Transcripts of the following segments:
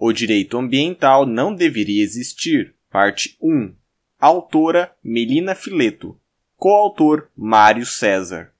O direito ambiental não deveria existir. Parte 1. Autora Melina Fileto. Coautor Mário César.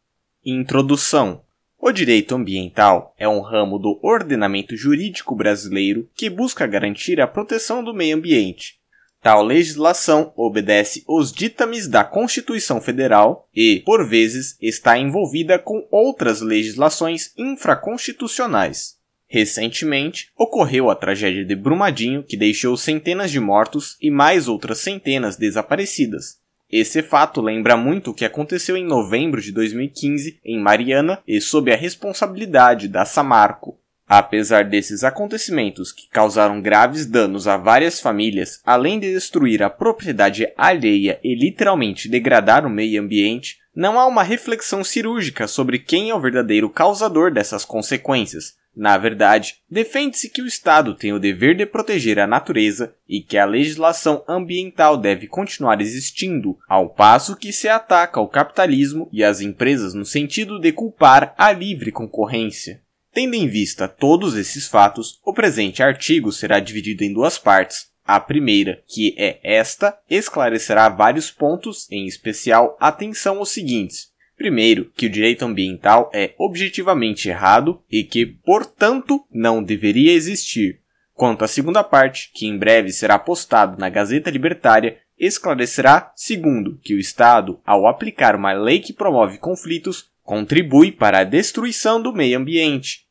Introdução. O direito ambiental é um ramo do ordenamento jurídico brasileiro que busca garantir a proteção do meio ambiente. Tal legislação obedece os ditames da Constituição Federal e, por vezes, está envolvida com outras legislações infraconstitucionais. Recentemente, ocorreu a tragédia de Brumadinho que deixou centenas de mortos e mais outras centenas desaparecidas. Esse fato lembra muito o que aconteceu em novembro de 2015 em Mariana e sob a responsabilidade da Samarco. Apesar desses acontecimentos que causaram graves danos a várias famílias, além de destruir a propriedade alheia e literalmente degradar o meio ambiente, não há uma reflexão cirúrgica sobre quem é o verdadeiro causador dessas consequências, na verdade, defende-se que o Estado tem o dever de proteger a natureza e que a legislação ambiental deve continuar existindo, ao passo que se ataca o capitalismo e as empresas no sentido de culpar a livre concorrência. Tendo em vista todos esses fatos, o presente artigo será dividido em duas partes. A primeira, que é esta, esclarecerá vários pontos, em especial atenção aos seguintes. Primeiro, que o direito ambiental é objetivamente errado e que, portanto, não deveria existir. Quanto à segunda parte, que em breve será postado na Gazeta Libertária, esclarecerá, segundo, que o Estado, ao aplicar uma lei que promove conflitos, contribui para a destruição do meio ambiente.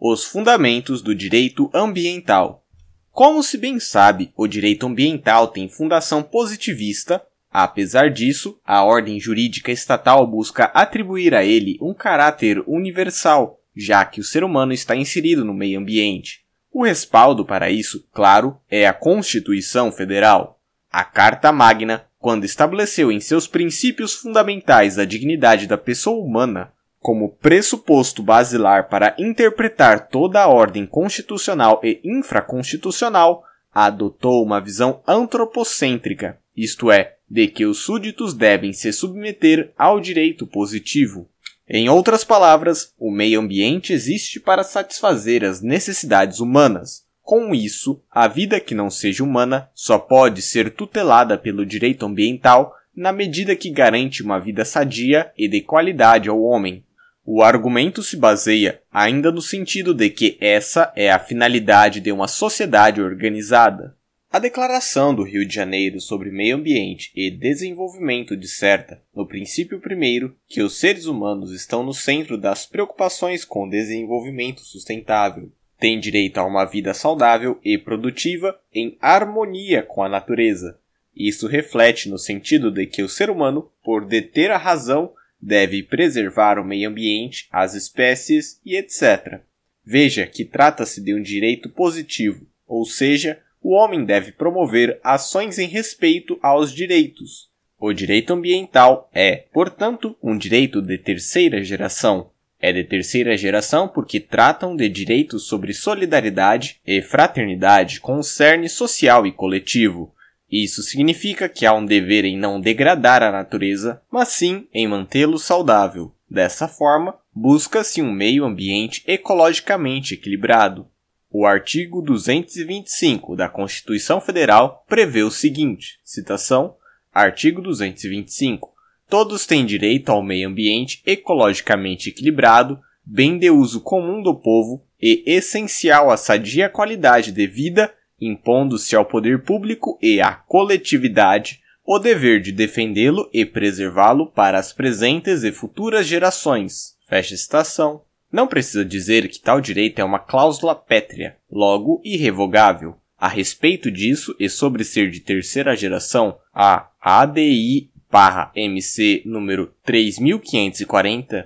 Os fundamentos do direito ambiental. Como se bem sabe, o direito ambiental tem fundação positivista, Apesar disso, a ordem jurídica estatal busca atribuir a ele um caráter universal, já que o ser humano está inserido no meio ambiente. O respaldo para isso, claro, é a Constituição Federal. A Carta Magna, quando estabeleceu em seus princípios fundamentais a dignidade da pessoa humana, como pressuposto basilar para interpretar toda a ordem constitucional e infraconstitucional, adotou uma visão antropocêntrica, isto é, de que os súditos devem se submeter ao direito positivo. Em outras palavras, o meio ambiente existe para satisfazer as necessidades humanas. Com isso, a vida que não seja humana só pode ser tutelada pelo direito ambiental na medida que garante uma vida sadia e de qualidade ao homem. O argumento se baseia ainda no sentido de que essa é a finalidade de uma sociedade organizada. A Declaração do Rio de Janeiro sobre Meio Ambiente e Desenvolvimento disserta, no princípio primeiro, que os seres humanos estão no centro das preocupações com o desenvolvimento sustentável. Têm direito a uma vida saudável e produtiva em harmonia com a natureza. Isso reflete no sentido de que o ser humano, por deter a razão, deve preservar o meio ambiente, as espécies e etc. Veja que trata-se de um direito positivo, ou seja, o homem deve promover ações em respeito aos direitos. O direito ambiental é, portanto, um direito de terceira geração. É de terceira geração porque tratam de direitos sobre solidariedade e fraternidade com o cerne social e coletivo. Isso significa que há um dever em não degradar a natureza, mas sim em mantê-lo saudável. Dessa forma, busca-se um meio ambiente ecologicamente equilibrado. O artigo 225 da Constituição Federal prevê o seguinte: citação, artigo 225. Todos têm direito ao meio ambiente ecologicamente equilibrado, bem de uso comum do povo e essencial à sadia qualidade de vida, impondo-se ao poder público e à coletividade o dever de defendê-lo e preservá-lo para as presentes e futuras gerações. Fecha citação. Não precisa dizer que tal direito é uma cláusula pétrea, logo irrevogável. A respeito disso e sobre ser de terceira geração, a ADI-MC número 3540-1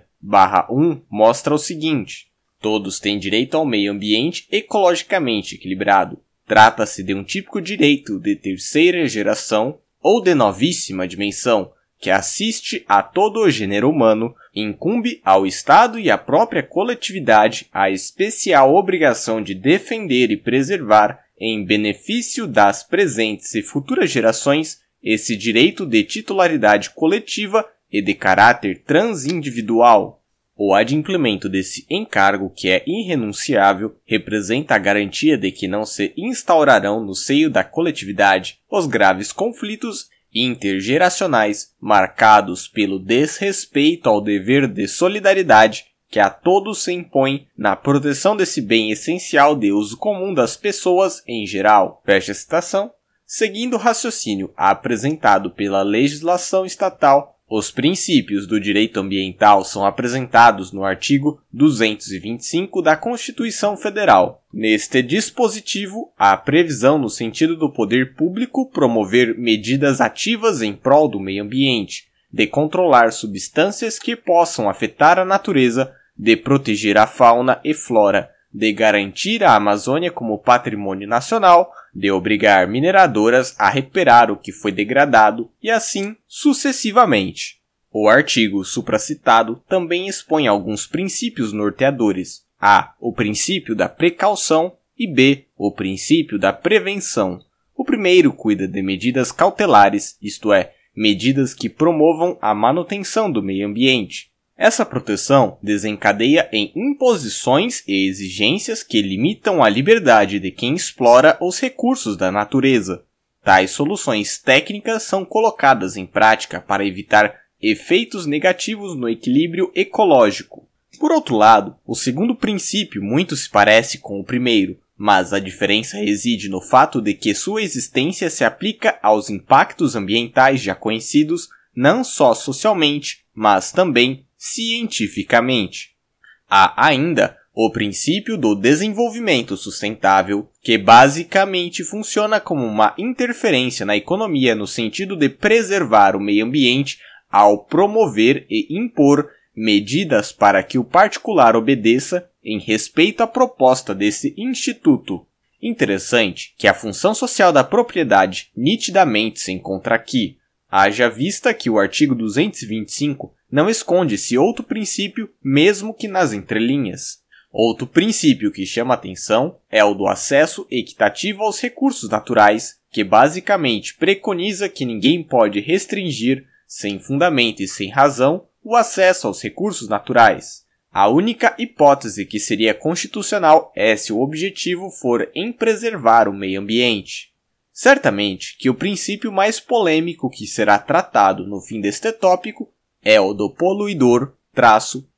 mostra o seguinte: todos têm direito ao meio ambiente ecologicamente equilibrado. Trata-se de um típico direito de terceira geração ou de novíssima dimensão, que assiste a todo o gênero humano, incumbe ao Estado e à própria coletividade a especial obrigação de defender e preservar, em benefício das presentes e futuras gerações, esse direito de titularidade coletiva e de caráter transindividual. O adimplemento desse encargo, que é irrenunciável, representa a garantia de que não se instaurarão no seio da coletividade os graves conflitos intergeracionais marcados pelo desrespeito ao dever de solidariedade que a todos se impõe na proteção desse bem essencial de uso comum das pessoas em geral. Fecha a citação. Seguindo o raciocínio apresentado pela legislação estatal, os princípios do direito ambiental são apresentados no artigo 225 da Constituição Federal. Neste dispositivo, há previsão no sentido do poder público promover medidas ativas em prol do meio ambiente, de controlar substâncias que possam afetar a natureza, de proteger a fauna e flora de garantir a Amazônia como patrimônio nacional, de obrigar mineradoras a reparar o que foi degradado e assim sucessivamente. O artigo supracitado também expõe alguns princípios norteadores: a. o princípio da precaução e b. o princípio da prevenção. O primeiro cuida de medidas cautelares, isto é, medidas que promovam a manutenção do meio ambiente. Essa proteção desencadeia em imposições e exigências que limitam a liberdade de quem explora os recursos da natureza. Tais soluções técnicas são colocadas em prática para evitar efeitos negativos no equilíbrio ecológico. Por outro lado, o segundo princípio muito se parece com o primeiro, mas a diferença reside no fato de que sua existência se aplica aos impactos ambientais já conhecidos, não só socialmente, mas também cientificamente. Há ainda o princípio do desenvolvimento sustentável, que basicamente funciona como uma interferência na economia no sentido de preservar o meio ambiente ao promover e impor medidas para que o particular obedeça em respeito à proposta desse instituto. Interessante que a função social da propriedade nitidamente se encontra aqui, haja vista que o artigo 225 não esconde esse outro princípio, mesmo que nas entrelinhas. Outro princípio que chama atenção é o do acesso equitativo aos recursos naturais, que basicamente preconiza que ninguém pode restringir, sem fundamento e sem razão, o acesso aos recursos naturais. A única hipótese que seria constitucional é se o objetivo for em preservar o meio ambiente. Certamente que o princípio mais polêmico que será tratado no fim deste tópico é o do poluidor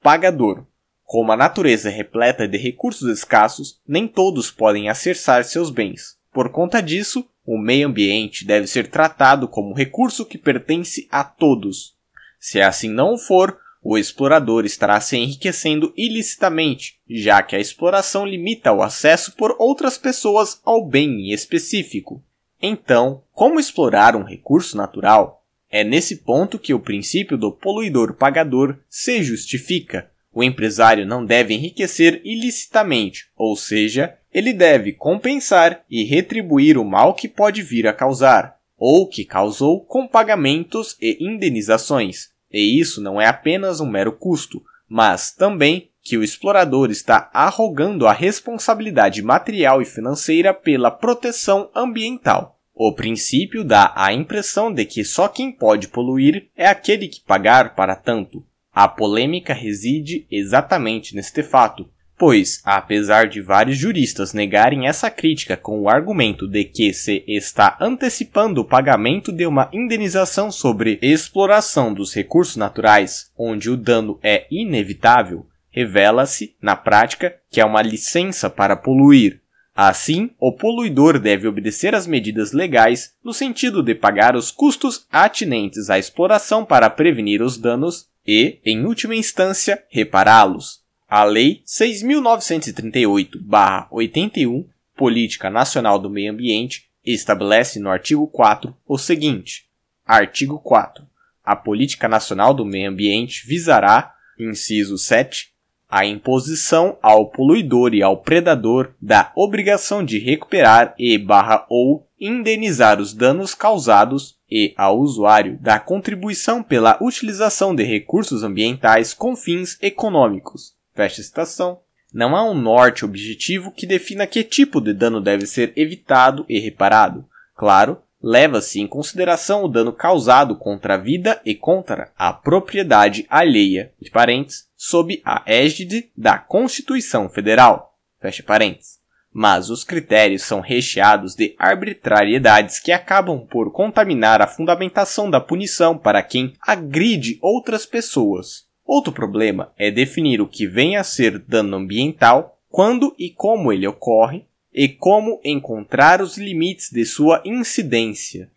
pagador. Como a natureza é repleta de recursos escassos, nem todos podem acessar seus bens. Por conta disso, o meio ambiente deve ser tratado como recurso que pertence a todos. Se assim não for, o explorador estará se enriquecendo ilicitamente, já que a exploração limita o acesso por outras pessoas ao bem em específico. Então, como explorar um recurso natural? É nesse ponto que o princípio do poluidor-pagador se justifica. O empresário não deve enriquecer ilicitamente, ou seja, ele deve compensar e retribuir o mal que pode vir a causar, ou que causou com pagamentos e indenizações. E isso não é apenas um mero custo, mas também que o explorador está arrogando a responsabilidade material e financeira pela proteção ambiental. O princípio dá a impressão de que só quem pode poluir é aquele que pagar para tanto. A polêmica reside exatamente neste fato, pois, apesar de vários juristas negarem essa crítica com o argumento de que se está antecipando o pagamento de uma indenização sobre exploração dos recursos naturais, onde o dano é inevitável, revela-se, na prática, que é uma licença para poluir, Assim, o poluidor deve obedecer às medidas legais no sentido de pagar os custos atinentes à exploração para prevenir os danos e, em última instância, repará-los. A Lei 6.938-81, Política Nacional do Meio Ambiente, estabelece no artigo 4 o seguinte: Artigo 4. A Política Nacional do Meio Ambiente visará, inciso 7, a imposição ao poluidor e ao predador da obrigação de recuperar e barra ou indenizar os danos causados e ao usuário da contribuição pela utilização de recursos ambientais com fins econômicos. Fecha citação. Não há um norte objetivo que defina que tipo de dano deve ser evitado e reparado. Claro, leva-se em consideração o dano causado contra a vida e contra a propriedade alheia, de parentes, sob a égide da Constituição Federal. Fecha parênteses. Mas os critérios são recheados de arbitrariedades que acabam por contaminar a fundamentação da punição para quem agride outras pessoas. Outro problema é definir o que vem a ser dano ambiental, quando e como ele ocorre, e como encontrar os limites de sua incidência.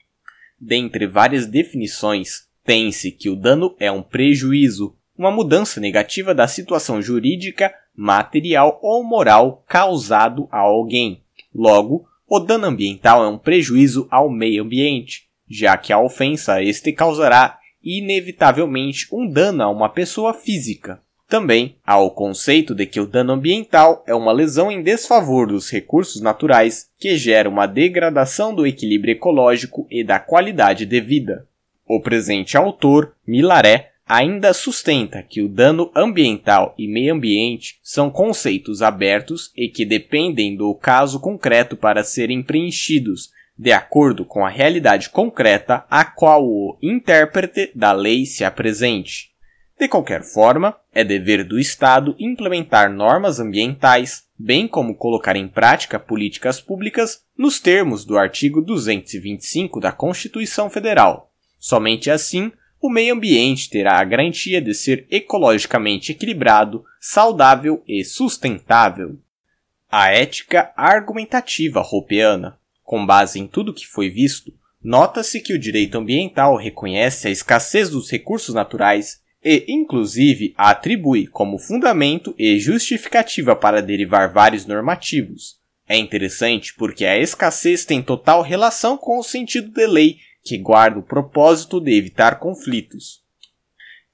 Dentre várias definições, tem-se que o dano é um prejuízo uma mudança negativa da situação jurídica, material ou moral causado a alguém. Logo, o dano ambiental é um prejuízo ao meio ambiente, já que a ofensa a este causará inevitavelmente um dano a uma pessoa física. Também há o conceito de que o dano ambiental é uma lesão em desfavor dos recursos naturais que gera uma degradação do equilíbrio ecológico e da qualidade de vida. O presente autor, Milaré, ainda sustenta que o dano ambiental e meio ambiente são conceitos abertos e que dependem do caso concreto para serem preenchidos, de acordo com a realidade concreta a qual o intérprete da lei se apresente. De qualquer forma, é dever do Estado implementar normas ambientais, bem como colocar em prática políticas públicas nos termos do artigo 225 da Constituição Federal. Somente assim o meio ambiente terá a garantia de ser ecologicamente equilibrado, saudável e sustentável. A ética argumentativa roupeana, com base em tudo que foi visto, nota-se que o direito ambiental reconhece a escassez dos recursos naturais e, inclusive, a atribui como fundamento e justificativa para derivar vários normativos. É interessante porque a escassez tem total relação com o sentido de lei que guarda o propósito de evitar conflitos.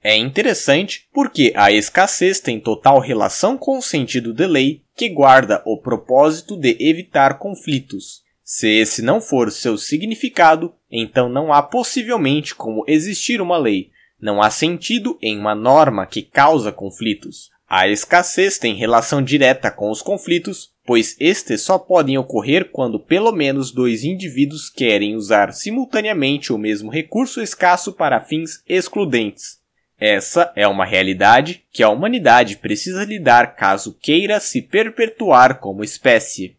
É interessante porque a escassez tem total relação com o sentido de lei, que guarda o propósito de evitar conflitos. Se esse não for seu significado, então não há possivelmente como existir uma lei. Não há sentido em uma norma que causa conflitos. A escassez tem relação direta com os conflitos, pois estes só podem ocorrer quando pelo menos dois indivíduos querem usar simultaneamente o mesmo recurso escasso para fins excludentes. Essa é uma realidade que a humanidade precisa lidar caso queira se perpetuar como espécie.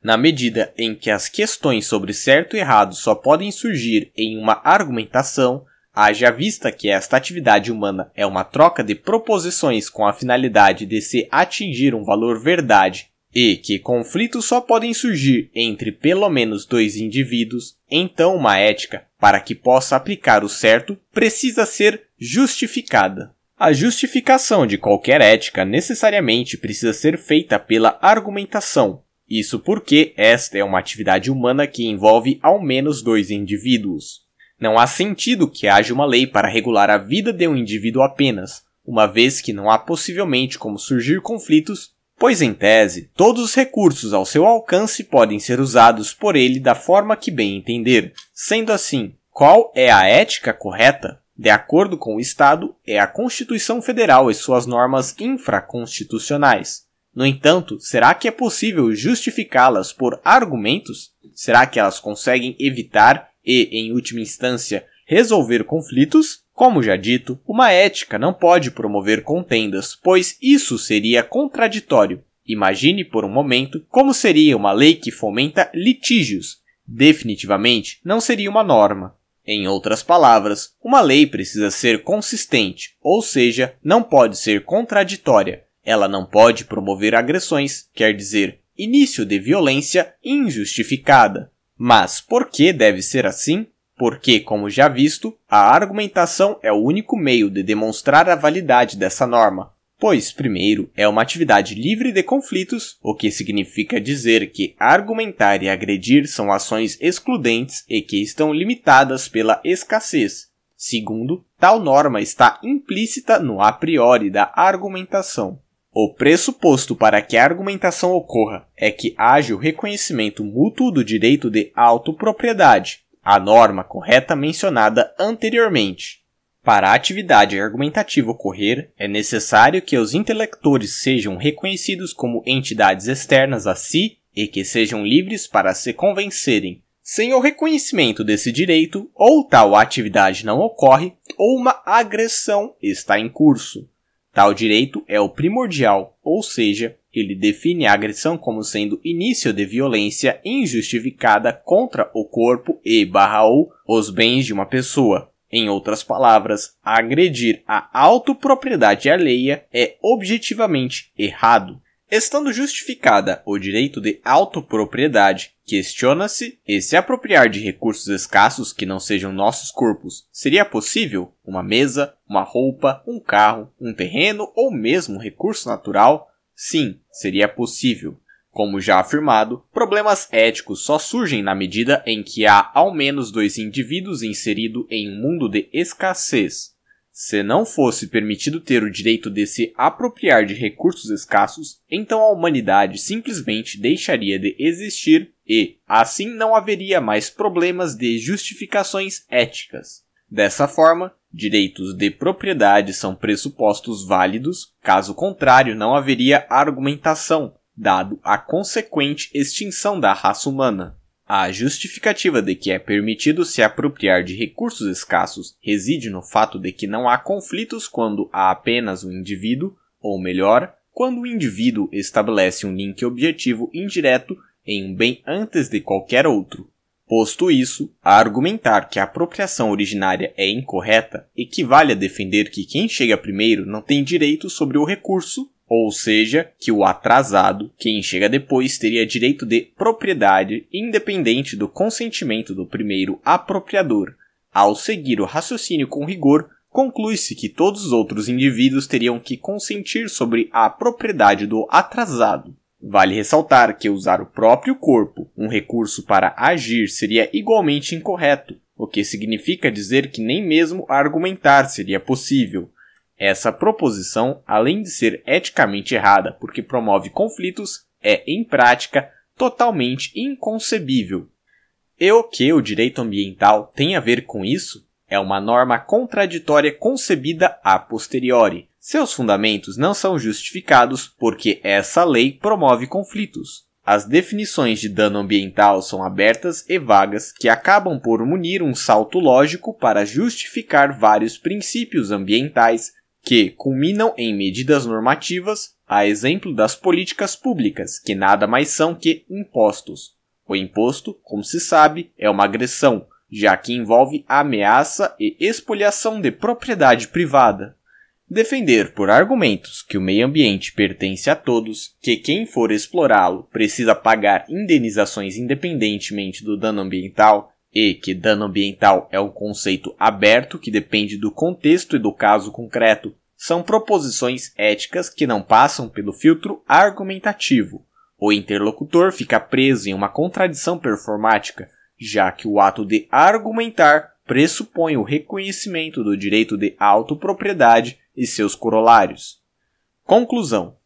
Na medida em que as questões sobre certo e errado só podem surgir em uma argumentação, Haja vista que esta atividade humana é uma troca de proposições com a finalidade de se atingir um valor verdade e que conflitos só podem surgir entre pelo menos dois indivíduos, então uma ética, para que possa aplicar o certo, precisa ser justificada. A justificação de qualquer ética necessariamente precisa ser feita pela argumentação. Isso porque esta é uma atividade humana que envolve ao menos dois indivíduos. Não há sentido que haja uma lei para regular a vida de um indivíduo apenas, uma vez que não há possivelmente como surgir conflitos, pois em tese, todos os recursos ao seu alcance podem ser usados por ele da forma que bem entender. Sendo assim, qual é a ética correta? De acordo com o Estado, é a Constituição Federal e suas normas infraconstitucionais. No entanto, será que é possível justificá-las por argumentos? Será que elas conseguem evitar e, em última instância, resolver conflitos, como já dito, uma ética não pode promover contendas, pois isso seria contraditório. Imagine por um momento como seria uma lei que fomenta litígios. Definitivamente não seria uma norma. Em outras palavras, uma lei precisa ser consistente, ou seja, não pode ser contraditória. Ela não pode promover agressões, quer dizer, início de violência injustificada. Mas por que deve ser assim? Porque, como já visto, a argumentação é o único meio de demonstrar a validade dessa norma, pois, primeiro, é uma atividade livre de conflitos, o que significa dizer que argumentar e agredir são ações excludentes e que estão limitadas pela escassez. Segundo, tal norma está implícita no a priori da argumentação. O pressuposto para que a argumentação ocorra é que haja o reconhecimento mútuo do direito de autopropriedade, a norma correta mencionada anteriormente. Para a atividade argumentativa ocorrer, é necessário que os intelectores sejam reconhecidos como entidades externas a si e que sejam livres para se convencerem. Sem o reconhecimento desse direito, ou tal atividade não ocorre, ou uma agressão está em curso. Tal direito é o primordial, ou seja, ele define a agressão como sendo início de violência injustificada contra o corpo e barra ou os bens de uma pessoa. Em outras palavras, agredir a autopropriedade alheia é objetivamente errado. Estando justificada o direito de autopropriedade, questiona-se e se apropriar de recursos escassos que não sejam nossos corpos, seria possível uma mesa, uma roupa, um carro, um terreno ou mesmo um recurso natural? Sim, seria possível. Como já afirmado, problemas éticos só surgem na medida em que há ao menos dois indivíduos inseridos em um mundo de escassez, se não fosse permitido ter o direito de se apropriar de recursos escassos, então a humanidade simplesmente deixaria de existir e, assim, não haveria mais problemas de justificações éticas. Dessa forma, direitos de propriedade são pressupostos válidos, caso contrário, não haveria argumentação, dado a consequente extinção da raça humana. A justificativa de que é permitido se apropriar de recursos escassos reside no fato de que não há conflitos quando há apenas um indivíduo, ou melhor, quando o indivíduo estabelece um link objetivo indireto em um bem antes de qualquer outro. Posto isso, a argumentar que a apropriação originária é incorreta equivale a defender que quem chega primeiro não tem direito sobre o recurso ou seja, que o atrasado, quem chega depois, teria direito de propriedade independente do consentimento do primeiro apropriador. Ao seguir o raciocínio com rigor, conclui-se que todos os outros indivíduos teriam que consentir sobre a propriedade do atrasado. Vale ressaltar que usar o próprio corpo, um recurso para agir, seria igualmente incorreto, o que significa dizer que nem mesmo argumentar seria possível, essa proposição, além de ser eticamente errada porque promove conflitos, é, em prática, totalmente inconcebível. E o que o direito ambiental tem a ver com isso? É uma norma contraditória concebida a posteriori. Seus fundamentos não são justificados porque essa lei promove conflitos. As definições de dano ambiental são abertas e vagas que acabam por munir um salto lógico para justificar vários princípios ambientais que culminam em medidas normativas, a exemplo das políticas públicas, que nada mais são que impostos. O imposto, como se sabe, é uma agressão, já que envolve ameaça e expoliação de propriedade privada. Defender por argumentos que o meio ambiente pertence a todos, que quem for explorá-lo precisa pagar indenizações independentemente do dano ambiental, e que dano ambiental é um conceito aberto que depende do contexto e do caso concreto, são proposições éticas que não passam pelo filtro argumentativo. O interlocutor fica preso em uma contradição performática, já que o ato de argumentar pressupõe o reconhecimento do direito de autopropriedade e seus corolários. Conclusão: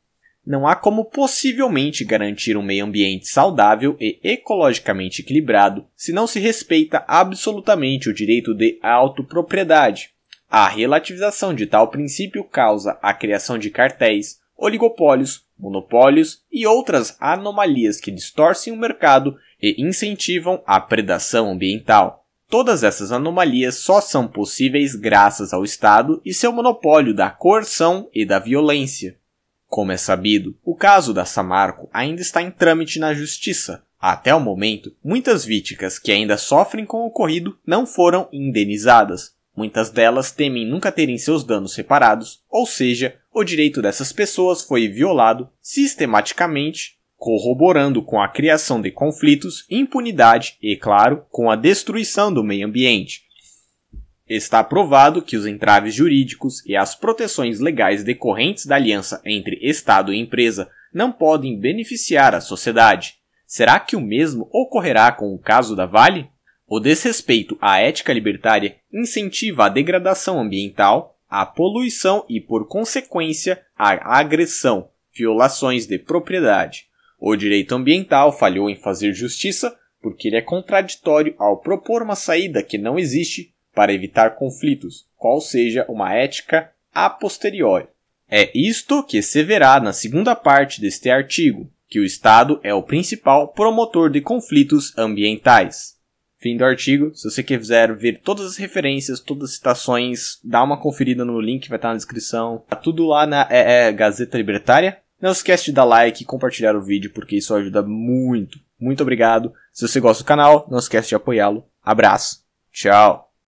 não há como possivelmente garantir um meio ambiente saudável e ecologicamente equilibrado se não se respeita absolutamente o direito de autopropriedade. A relativização de tal princípio causa a criação de cartéis, oligopólios, monopólios e outras anomalias que distorcem o mercado e incentivam a predação ambiental. Todas essas anomalias só são possíveis graças ao Estado e seu monopólio da coerção e da violência. Como é sabido, o caso da Samarco ainda está em trâmite na justiça. Até o momento, muitas víticas que ainda sofrem com o ocorrido não foram indenizadas. Muitas delas temem nunca terem seus danos reparados, ou seja, o direito dessas pessoas foi violado sistematicamente corroborando com a criação de conflitos, impunidade e, claro, com a destruição do meio ambiente. Está provado que os entraves jurídicos e as proteções legais decorrentes da aliança entre Estado e empresa não podem beneficiar a sociedade. Será que o mesmo ocorrerá com o caso da Vale? O desrespeito à ética libertária incentiva a degradação ambiental, a poluição e, por consequência, a agressão, violações de propriedade. O direito ambiental falhou em fazer justiça porque ele é contraditório ao propor uma saída que não existe para evitar conflitos, qual seja uma ética a posteriori. É isto que se verá na segunda parte deste artigo, que o Estado é o principal promotor de conflitos ambientais. Fim do artigo. Se você quiser ver todas as referências, todas as citações, dá uma conferida no link, vai estar na descrição. Tá tudo lá na é, é, Gazeta Libertária. Não esquece de dar like e compartilhar o vídeo, porque isso ajuda muito. Muito obrigado. Se você gosta do canal, não esquece de apoiá-lo. Abraço. Tchau.